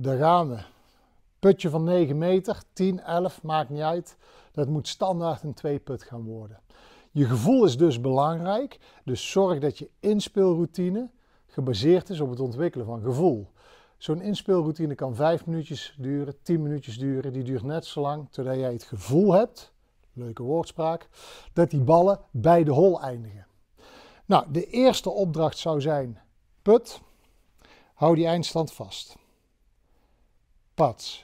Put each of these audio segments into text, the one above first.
Daar gaan we. Putje van 9 meter, 10, 11, maakt niet uit. Dat moet standaard een twee put gaan worden. Je gevoel is dus belangrijk, dus zorg dat je inspeelroutine gebaseerd is op het ontwikkelen van gevoel. Zo'n inspeelroutine kan 5 minuutjes duren, 10 minuutjes duren. Die duurt net zo lang totdat jij het gevoel hebt, leuke woordspraak, dat die ballen bij de hol eindigen. Nou, de eerste opdracht zou zijn: put, hou die eindstand vast.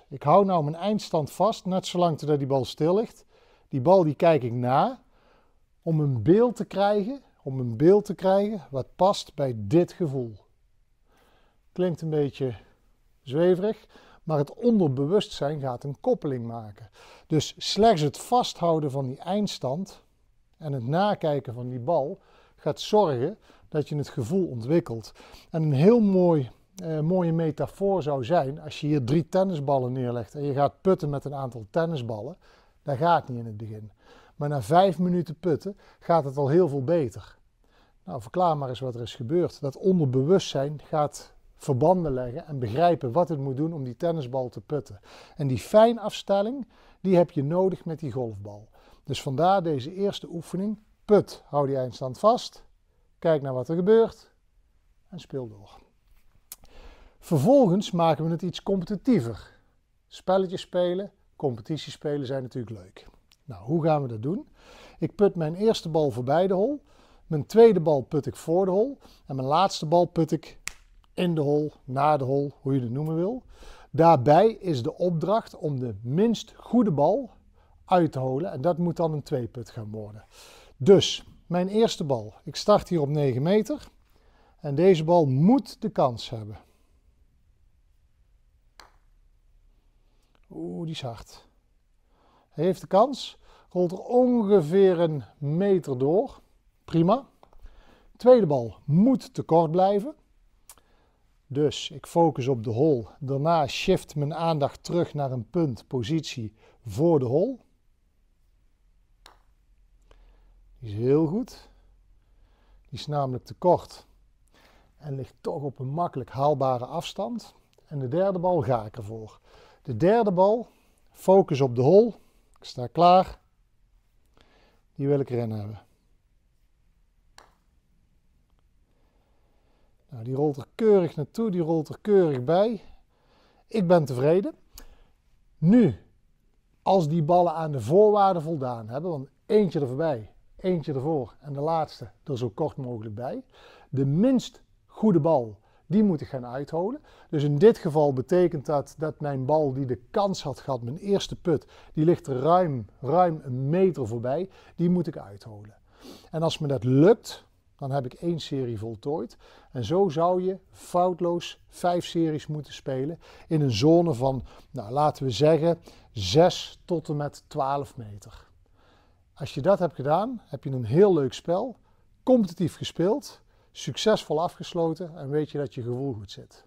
Ik hou nou mijn eindstand vast, net zolang totdat die bal stil ligt. Die bal die kijk ik na om een beeld te krijgen, om een beeld te krijgen wat past bij dit gevoel. Klinkt een beetje zweverig, maar het onderbewustzijn gaat een koppeling maken. Dus slechts het vasthouden van die eindstand en het nakijken van die bal gaat zorgen dat je het gevoel ontwikkelt. En een heel mooi uh, mooie metafoor zou zijn als je hier drie tennisballen neerlegt en je gaat putten met een aantal tennisballen. Dat gaat niet in het begin. Maar na vijf minuten putten gaat het al heel veel beter. Nou, verklaar maar eens wat er is gebeurd. Dat onderbewustzijn gaat verbanden leggen en begrijpen wat het moet doen om die tennisbal te putten. En die fijnafstelling, die heb je nodig met die golfbal. Dus vandaar deze eerste oefening. Put, hou die eindstand vast. Kijk naar wat er gebeurt en speel door. Vervolgens maken we het iets competitiever. Spelletjes spelen, competities spelen zijn natuurlijk leuk. Nou, hoe gaan we dat doen? Ik put mijn eerste bal voorbij de hol. Mijn tweede bal put ik voor de hol. En mijn laatste bal put ik in de hol, na de hol, hoe je het noemen wil. Daarbij is de opdracht om de minst goede bal uit te holen. En dat moet dan een tweeput gaan worden. Dus, mijn eerste bal. Ik start hier op 9 meter. En deze bal moet de kans hebben. Oeh, die is hard. Hij heeft de kans. Rolt er ongeveer een meter door. Prima. Tweede bal moet te kort blijven. Dus ik focus op de hol. Daarna shift mijn aandacht terug naar een punt, positie voor de hol. Die is heel goed. Die is namelijk te kort. En ligt toch op een makkelijk haalbare afstand. En de derde bal ga ik ervoor. De derde bal, focus op de hol. Ik sta klaar. Die wil ik erin hebben. Nou, die rolt er keurig naartoe, die rolt er keurig bij. Ik ben tevreden. Nu, als die ballen aan de voorwaarden voldaan hebben, want eentje er voorbij, eentje ervoor en de laatste er zo kort mogelijk bij. De minst goede bal die moet ik gaan uitholen. Dus in dit geval betekent dat dat mijn bal die de kans had gehad, mijn eerste put, die ligt ruim, ruim een meter voorbij. Die moet ik uitholen. En als me dat lukt, dan heb ik één serie voltooid. En zo zou je foutloos vijf series moeten spelen in een zone van, nou, laten we zeggen, 6 tot en met 12 meter. Als je dat hebt gedaan, heb je een heel leuk spel, competitief gespeeld succesvol afgesloten en weet je dat je gevoel goed zit.